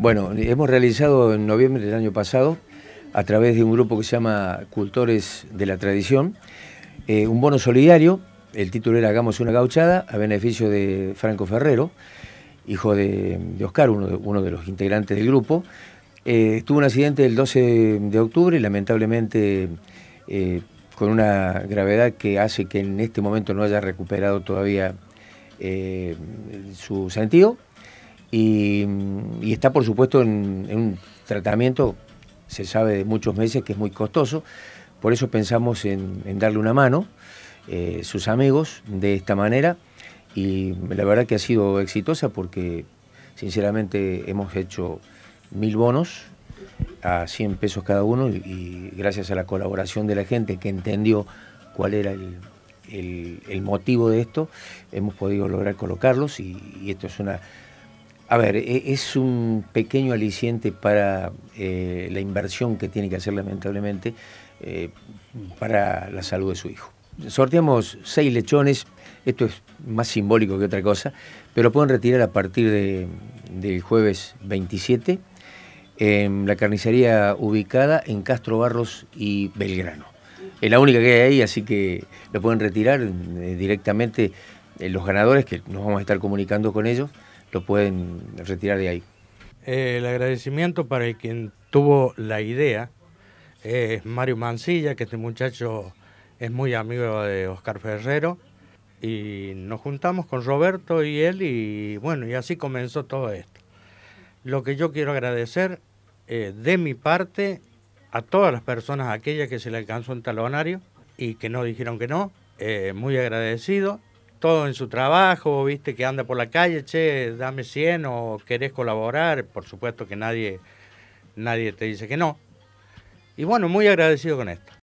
Bueno, hemos realizado en noviembre del año pasado, a través de un grupo que se llama Cultores de la Tradición, eh, un bono solidario, el título era Hagamos una gauchada, a beneficio de Franco Ferrero, hijo de, Oscar, uno de, los integrantes del grupo. Eh, tuvo un accidente el 12 de octubre lamentablemente eh, con una gravedad que hace que en este momento no haya recuperado todavía su sentido y, está, por supuesto, en, un tratamiento, se sabe de muchos meses, que es muy costoso. Por eso pensamos en, darle una mano, eh, sus amigos, de esta manera. Y la verdad que ha sido exitosa porque, sinceramente, hemos hecho mil bonos a 100 pesos cada uno y, gracias a la colaboración de la gente que entendió cuál era el, motivo de esto, hemos podido lograr colocarlos y, esto es una a ver, e, es un pequeño aliciente para eh, la inversión que tiene que hacer lamentablemente eh, para la salud de su hijo. Sorteamos seis lechones, esto es más simbólico que otra cosa, pero pueden retirar a partir del jueves 27 en la carnicería ubicada en Castro Barros y Belgrano. Es la única que hay ahí, así que lo pueden retirar eh, directamente los ganadores, que nos vamos a estar comunicando con ellos lo pueden retirar de ahí. El agradecimiento para el quien tuvo la idea es Mario Mancilla, que este muchacho es muy amigo de Oscar Ferrero. Y nos juntamos con Roberto y él y bueno, y así comenzó todo esto. Lo que yo quiero agradecer eh, de mi parte a todas las personas, aquellas que se le alcanzó un talonario y que no dijeron que no, eh, muy agradecido todo en su trabajo, viste que anda por la calle, che, dame 100 o querés colaborar, por supuesto que nadie, nadie te dice que no. Y bueno, muy agradecido con esto.